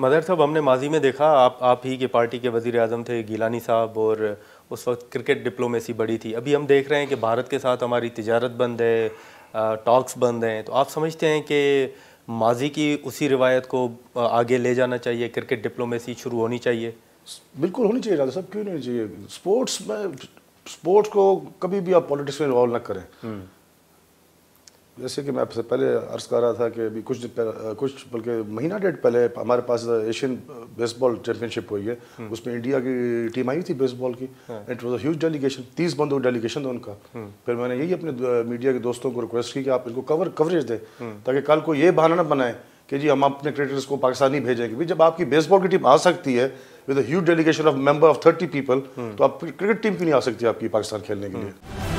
Mother साहब हमने माजी में देखा आप आप ही के पार्टी के वजीर अजम थे गीलानी साहब और उस वक्त क्रिकेट डिप्लोमेसी बड़ी थी अभी हम देख रहे हैं कि भारत के साथ हमारी तजारत बंद है टॉक्स बंद हैं तो आप समझते हैं कि माजी की उसी रिवायत को आगे ले जाना चाहिए क्रिकेट डिप्लोमेसी शुरू होनी चाहिए बिल्कुल होनी चाहिए राजा साहब क्यों नहीं चाहिए स्पोर्ट्स में स्पोर्ट्स को कभी भी आप पॉलिटिक्स में इन्वॉल्व ना करें हम्म। जैसे कि मैं आपसे पहले अर्ज़ कर रहा था कि अभी कुछ दिन कुछ बल्कि महीना डेढ़ पहले हमारे पास एशियन बेसबॉल चैंपियनशिप हुई है हम्म। उसमें इंडिया की टीम आई थी बेसबॉल की इट अ ह्यूज डेलीगेशन तीस बंदों डेलीगेशन था उनका हम्म। फिर मैंने यही अपने मीडिया के दोस्तों को रिक्वेस्ट की कि आप इनको कवर कवरेज दें हम्म। ताकि कल को ये बहाना ना बनाए कि जी हम अपने क्रिकेटर्स को पाकिस्तानी भेजेंगे भी जब आपकी बेसबॉल की टीम आ सकती है with huge delegation of member of thirty people तो आप क्रिकेट टीम क्यों नहीं आ सकती आपकी पाकिस्तान खेलने के लिए